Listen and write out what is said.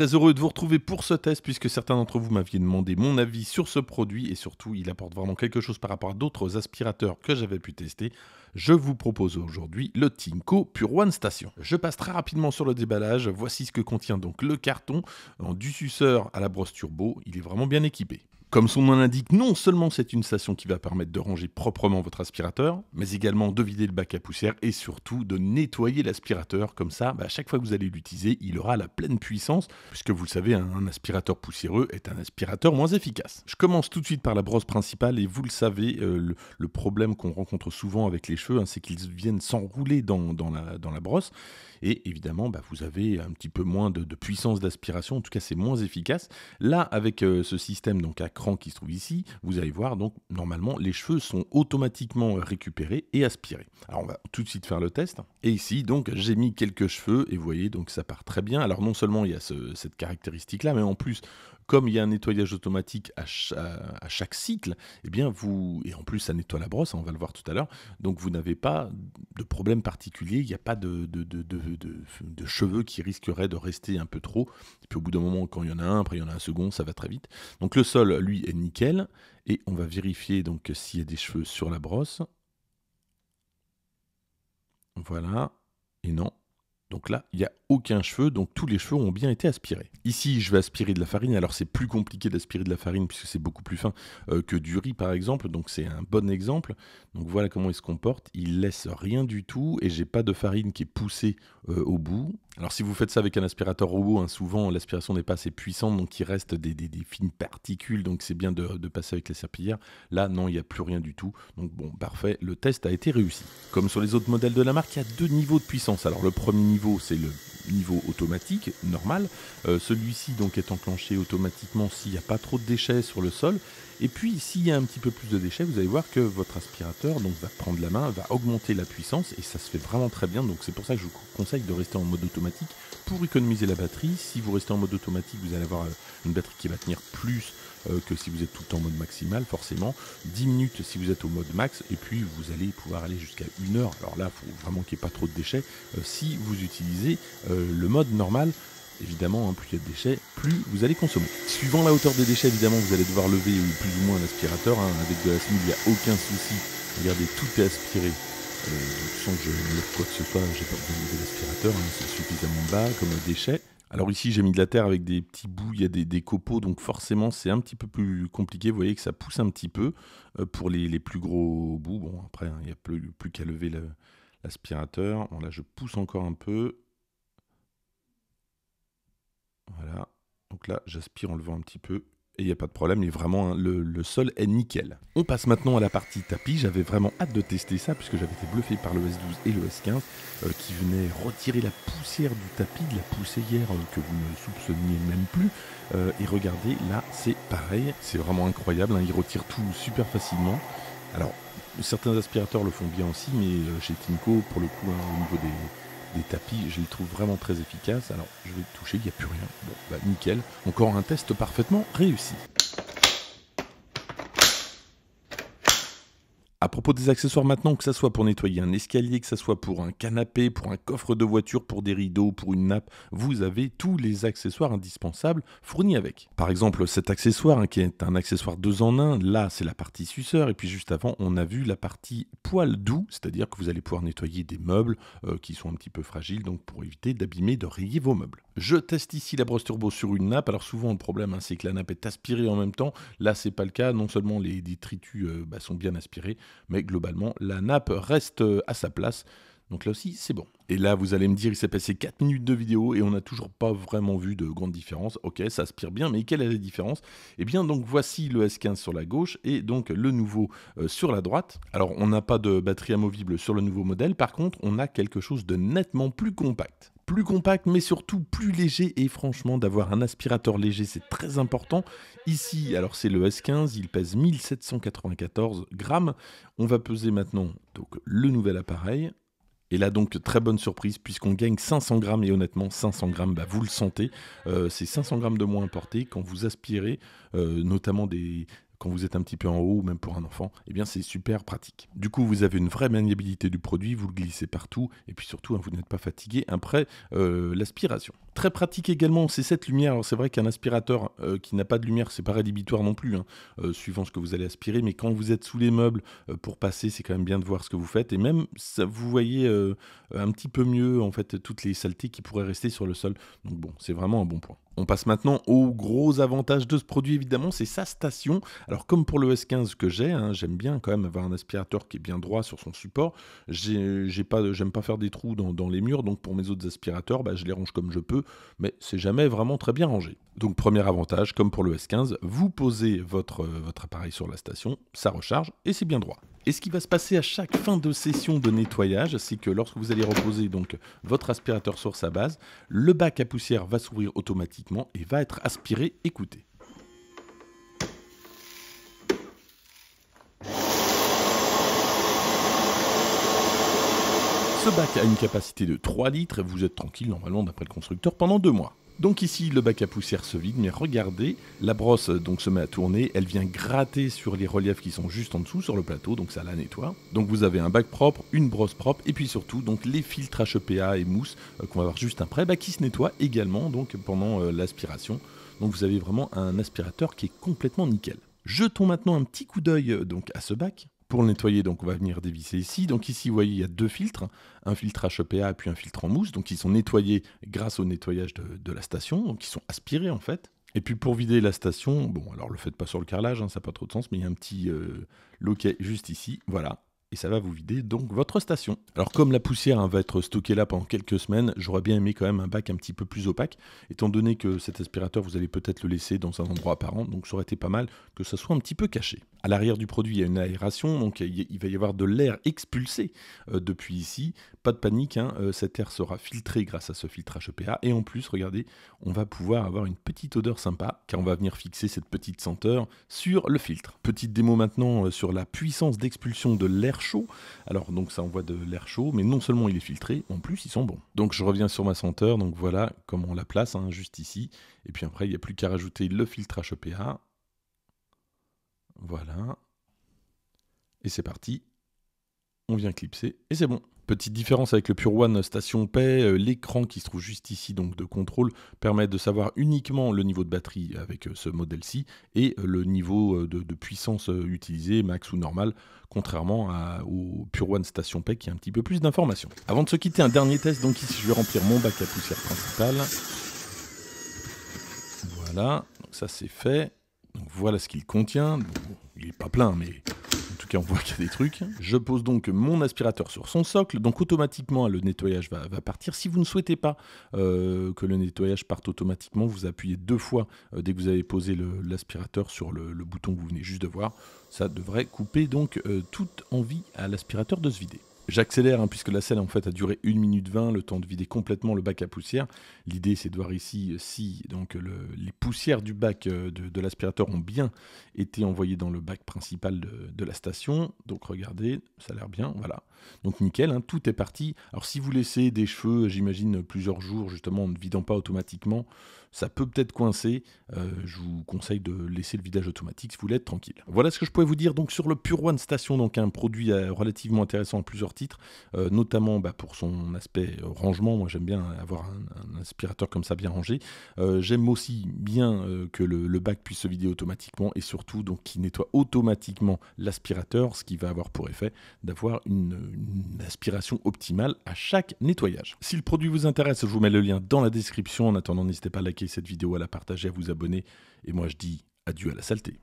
très heureux de vous retrouver pour ce test puisque certains d'entre vous m'aviez demandé mon avis sur ce produit et surtout il apporte vraiment quelque chose par rapport à d'autres aspirateurs que j'avais pu tester. Je vous propose aujourd'hui le Tinko Pure One Station. Je passe très rapidement sur le déballage. Voici ce que contient donc le carton du suceur à la brosse turbo. Il est vraiment bien équipé. Comme son nom l'indique, non seulement c'est une station qui va permettre de ranger proprement votre aspirateur, mais également de vider le bac à poussière et surtout de nettoyer l'aspirateur. Comme ça, bah, à chaque fois que vous allez l'utiliser, il aura la pleine puissance, puisque vous le savez, un aspirateur poussiéreux est un aspirateur moins efficace. Je commence tout de suite par la brosse principale et vous le savez, euh, le, problème qu'on rencontre souvent avec les cheveux, hein, c'est qu'ils viennent s'enrouler dans, la, brosse et évidemment bah, vous avez un petit peu moins de, puissance d'aspiration, en tout cas c'est moins efficace. Là, avec euh, ce système donc à qui se trouve ici, vous allez voir, donc normalement, les cheveux sont automatiquement récupérés et aspirés. Alors on va tout de suite faire le test. Et ici, donc, j'ai mis quelques cheveux et vous voyez, donc ça part très bien. Alors non seulement il y a cette caractéristique-là, mais en plus, comme il y a un nettoyage automatique à, chaque cycle, et eh bien vous et en plus ça nettoie la brosse, hein, on va le voir tout à l'heure. Donc vous n'avez pas de problème particulier, il n'y a pas de cheveux qui risqueraient de rester un peu trop. Et puis au bout d'un moment, quand il y en a un, après il y en a un second, ça va très vite. Donc le sol, lui, est nickel et on va vérifier donc s'il y a des cheveux sur la brosse. Voilà. Et non, donc là, il n'y a aucun cheveu, donc tous les cheveux ont bien été aspirés. Ici, je vais aspirer de la farine, alors c'est plus compliqué d'aspirer de la farine puisque c'est beaucoup plus fin euh, que du riz par exemple, donc c'est un bon exemple. Donc voilà comment il se comporte, il laisse rien du tout et j'ai pas de farine qui est poussée euh, au bout. Alors si vous faites ça avec un aspirateur robot, hein, souvent l'aspiration n'est pas assez puissante, donc il reste des, fines particules, donc c'est bien de, passer avec la serpillière. Là, non, il n'y a plus rien du tout. Donc bon, parfait, le test a été réussi. Comme sur les autres modèles de la marque, il y a deux niveaux de puissance. Alors le premier niveau, c'est le niveau automatique, normal. Euh, celui-ci donc est enclenché automatiquement s'il n'y a pas trop de déchets sur le sol. Et puis, s'il y a un petit peu plus de déchets, vous allez voir que votre aspirateur donc, va prendre la main, va augmenter la puissance et ça se fait vraiment très bien. Donc, c'est pour ça que je vous conseille de rester en mode automatique pour économiser la batterie. Si vous restez en mode automatique, vous allez avoir euh, une batterie qui va tenir plus euh, que si vous êtes tout le temps en mode maximal, forcément. 10 minutes si vous êtes au mode max, et puis vous allez pouvoir aller jusqu'à 1 heure. Alors là, il faut vraiment qu'il n'y ait pas trop de déchets. Euh, si vous utilisez le mode normal, évidemment, hein, plus il y a de déchets, plus vous allez consommer. Suivant la hauteur des déchets, évidemment, vous allez devoir lever plus ou moins l'aspirateur. Hein. Avec de la semoule, il n'y a aucun souci. Regardez, tout est aspiré. Euh, sans que je ne quoi que ce soit, j'ai pas besoin de lever l'aspirateur, hein. c'est suffisamment bas comme déchet. Alors ici, j'ai mis de la terre avec des petits bouts, il y a des, copeaux, donc forcément, c'est un petit peu plus compliqué. Vous voyez que ça pousse un petit peu euh, pour les, plus gros bouts. Bon, après, hein, il n'y a plus, qu'à lever l'aspirateur. bon, là, je pousse encore un peu. Voilà. Donc là, j'aspire en levant un petit peu. Et il n'y a pas de problème, il vraiment, hein, le, sol est nickel. On passe maintenant à la partie tapis. J'avais vraiment hâte de tester ça, puisque j'avais été bluffé par le S12 et le S15, euh, qui venaient retirer la poussière du tapis, de la poussière euh, que vous ne soupçonniez même plus. Euh, et regardez, là, c'est pareil. C'est vraiment incroyable, hein. il retire tout super facilement. Alors, certains aspirateurs le font bien aussi, mais chez Tinko, pour le coup, hein, au niveau des, des tapis, je les trouve vraiment très efficaces. Alors je vais toucher, il n'y a plus rien. Bon, bah nickel. Encore un test parfaitement réussi. À propos des accessoires maintenant, que ce soit pour nettoyer un escalier, que ce soit pour un canapé, pour un coffre de voiture, pour des rideaux, pour une nappe, vous avez tous les accessoires indispensables fournis avec. Par exemple, cet accessoire hein, qui est un accessoire deux en un, là c'est la partie suceur et puis juste avant on a vu la partie poil doux, c'est-à-dire que vous allez pouvoir nettoyer des meubles euh, qui sont un petit peu fragiles donc pour éviter d'abîmer, de rayer vos meubles. Je teste ici la brosse turbo sur une nappe. Alors souvent le problème hein, c'est que la nappe est aspirée en même temps. Là c'est pas le cas. Non seulement les détritus euh, bah, sont bien aspirés, mais globalement la nappe reste euh, à sa place. Donc là aussi c'est bon. Et là vous allez me dire il s'est passé 4 minutes de vidéo et on n'a toujours pas vraiment vu de grande différence. Ok ça aspire bien mais quelle est la différence Eh bien donc voici le S15 sur la gauche et donc le nouveau euh, sur la droite. Alors on n'a pas de batterie amovible sur le nouveau modèle. Par contre on a quelque chose de nettement plus compact plus compact, mais surtout plus léger. Et franchement, d'avoir un aspirateur léger, c'est très important. Ici, alors c'est le S15, il pèse 1794 grammes. On va peser maintenant donc, le nouvel appareil. Et là donc très bonne surprise puisqu'on gagne 500 grammes et honnêtement 500 grammes, bah, vous le sentez, euh, c'est 500 grammes de moins importé quand vous aspirez euh, notamment des, quand vous êtes un petit peu en haut, même pour un enfant, eh bien c'est super pratique. Du coup, vous avez une vraie maniabilité du produit, vous le glissez partout, et puis surtout, hein, vous n'êtes pas fatigué après euh, l'aspiration très pratique également, c'est cette lumière. Alors c'est vrai qu'un aspirateur euh, qui n'a pas de lumière, c'est pas rédhibitoire non plus, hein, euh, suivant ce que vous allez aspirer, mais quand vous êtes sous les meubles euh, pour passer, c'est quand même bien de voir ce que vous faites. Et même, ça, vous voyez un petit peu mieux en fait toutes les saletés qui pourraient rester sur le sol. Donc bon, c'est vraiment un bon point. On passe maintenant au gros avantage de ce produit, évidemment, c'est sa station. Alors comme pour le S15 que j'ai, hein, j'aime bien quand même avoir un aspirateur qui est bien droit sur son support. J'ai, pas, j'aime pas, faire des trous dans, les murs, donc pour mes autres aspirateurs, bah, je les range comme je peux mais c'est jamais vraiment très bien rangé. Donc premier avantage, comme pour le S15, vous posez euh, votre, appareil sur la station, ça recharge et c'est bien droit. Et ce qui va se passer à chaque fin de session de nettoyage, c'est que lorsque vous allez reposer donc votre aspirateur sur sa base, le bac à poussière va s'ouvrir automatiquement et va être aspiré et Ce bac a une capacité de 3 litres et vous êtes tranquille normalement d'après le constructeur pendant 2 mois. Donc ici, le bac à poussière se vide, mais regardez, la brosse euh, donc se met à tourner, elle vient gratter sur les reliefs qui sont juste en dessous sur le plateau, donc ça la nettoie. Donc vous avez un bac propre, une brosse propre, et puis surtout donc les filtres HEPA et mousse euh, qu'on va voir juste après, bah, qui se nettoient également donc pendant euh, l'aspiration. Donc vous avez vraiment un aspirateur qui est complètement nickel. Jetons maintenant un petit coup d'œil donc à ce bac. Pour le nettoyer, donc on va venir dévisser ici. Donc ici, vous voyez, il y a deux filtres, un filtre HEPA et puis un filtre en mousse. Donc ils sont nettoyés grâce au nettoyage de, la station, donc ils sont aspirés en fait. Et puis pour vider la station, bon alors le faites pas sur le carrelage, hein, ça n'a pas trop de sens, mais il y a un petit euh, loquet juste ici, voilà et ça va vous vider donc votre station. Alors comme la poussière hein, va être stockée là pendant quelques semaines, j'aurais bien aimé quand même un bac un petit peu plus opaque, étant donné que cet aspirateur vous allez peut-être le laisser dans un endroit apparent, donc ça aurait été pas mal que ça soit un petit peu caché. À l'arrière du produit, il y a une aération, donc il va y avoir de l'air expulsé euh, depuis ici. Pas de panique, hein, euh, cet air sera filtré grâce à ce filtre HEPA et en plus, regardez, on va pouvoir avoir une petite odeur sympa, car on va venir fixer cette petite senteur sur le filtre. Petite démo maintenant euh, sur la puissance d'expulsion de l'air chaud. Alors donc ça envoie de l'air chaud, mais non seulement il est filtré, en plus ils sont bons. Donc je reviens sur ma senteur, donc voilà comment on la place, hein, juste ici. Et puis après, il n'y a plus qu'à rajouter le filtre HEPA. Voilà. Et c'est parti, on vient clipser et c'est bon. Petite différence avec le Pure One Station Pay, euh, l'écran qui se trouve juste ici donc de contrôle permet de savoir uniquement le niveau de batterie avec euh, ce modèle-ci et euh, le niveau de, puissance utilisé, max ou normal, contrairement au Pure One Station Pay qui a un petit peu plus d'informations. Avant de se quitter, un dernier test, donc ici je vais remplir mon bac à poussière principal. Voilà, ça c'est fait. Donc voilà ce qu'il contient. il n'est pas plein mais on voit qu'il y a des trucs. Je pose donc mon aspirateur sur son socle, donc automatiquement le nettoyage va, partir. Si vous ne souhaitez pas euh, que le nettoyage parte automatiquement, vous appuyez deux fois euh, dès que vous avez posé l'aspirateur sur le, bouton que vous venez juste de voir. Ça devrait couper donc euh, toute envie à l'aspirateur de se vider. J'accélère, hein, puisque la scène en fait a duré 1 minute 20, le temps de vider complètement le bac à poussière. L'idée, c'est de voir ici euh, si donc, les poussières du bac euh, de, l'aspirateur ont bien été envoyées dans le bac principal de, la station. Donc regardez, ça a l'air bien, voilà. Donc nickel, hein, tout est parti. Alors si vous laissez des cheveux, j'imagine, plusieurs jours, justement, en ne vidant pas automatiquement, ça peut peut-être coincer. Euh, je vous conseille de laisser le vidage automatique si vous voulez être tranquille. Voilà ce que je pouvais vous dire donc sur le Pure One Station, donc un produit euh, relativement intéressant en plusieurs titres, euh, notamment bah, pour son aspect rangement. Moi j'aime bien avoir un, aspirateur comme ça bien rangé. j'aime aussi bien que le, bac puisse se vider automatiquement et surtout donc qui nettoie automatiquement l'aspirateur, ce qui va avoir pour effet d'avoir une aspiration optimale à chaque nettoyage. Si le produit vous intéresse, je vous mets le lien dans la description. En attendant, n'hésitez pas à liker cette vidéo, à la partager, à vous abonner. Et moi, je dis adieu à la saleté.